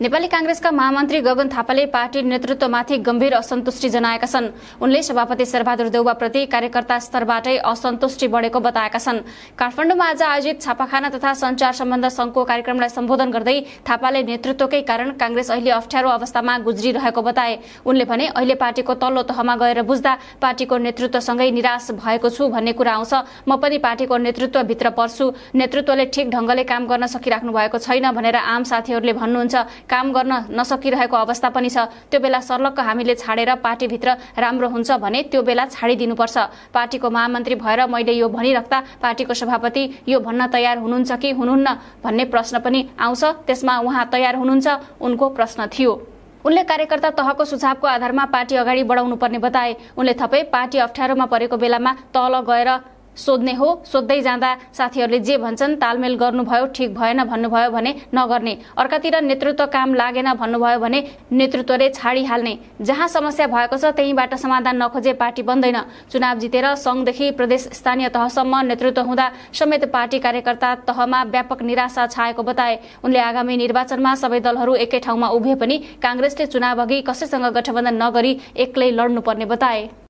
नेपाली काङ्ग्रेसका महामन्त्री गगन थापाले पार्टी नेतृत्वमाथि गम्भीर असन्तुष्टि जनाएका छन् उनले सभापति शेरबहादुर देउवाप्रति कार्यकर्ता स्तरबाटै असन्तुष्टि बढेको बताएका छन् काठमाडौँमा आज आयोजित छापाखाना तथा संचार सम्बन्ध संघको कार्यक्रमलाई सम्बोधन गर्दै थापाले नेतृत्वकै कारण काङ्ग्रेस अहिले अप्ठ्यारो अवस्थामा गुज्रिरहेको बताए उनले भने अहिले पार्टीको तल्लो तहमा गएर बुझ्दा पार्टीको नेतृत्वसँगै निराश भएको छु भन्ने कुरा आउँछ म पनि पार्टीको नेतृत्वभित्र पर्छु नेतृत्वले ठिक ढङ्गले काम गर्न सकिराख्नु भएको छैन भनेर आम साथीहरूले भन्नुहुन्छ काम गर्न नसकिरहेको अवस्था पनि छ त्यो बेला सर्लक्क हामीले छाडेर पार्टीभित्र राम्रो हुन्छ भने त्यो बेला छाडिदिनुपर्छ पार्टीको महामन्त्री भएर मैले यो भनिराख्दा पार्टीको सभापति यो भन्न तयार हुनुहुन्छ कि हुनुहुन्न भन्ने प्रश्न पनि आउँछ त्यसमा उहाँ तयार हुनुहुन्छ उनको प्रश्न थियो उनले कार्यकर्ता तहको सुझावको आधारमा पार्टी अगाडि बढाउनु पर्ने बताए उनले थपै पार्टी अप्ठ्यारोमा परेको बेलामा तल गएर सोध्ने हो सोध्दै जाँदा साथीहरूले जे भन्छन् तालमेल गर्नुभयो ठिक भएन भन्नुभयो भने नगर्ने अर्कातिर नेतृत्व काम लागेन भन्नुभयो भने नेतृत्वले छाडिहाल्ने जहाँ समस्या भएको छ त्यहीँबाट समाधान नखोजे पार्टी बन्दैन चुनाव जितेर सङ्घदेखि प्रदेश स्थानीय तहसम्म नेतृत्व हुँदा समेत पार्टी कार्यकर्ता तहमा व्यापक निराशा छाएको बताए उनले आगामी निर्वाचनमा सबै दलहरू एकै ठाउँमा उभिए पनि काङ्ग्रेसले चुनाव अघि कसैसँग गठबन्धन नगरी एक्लै लड्नुपर्ने बताए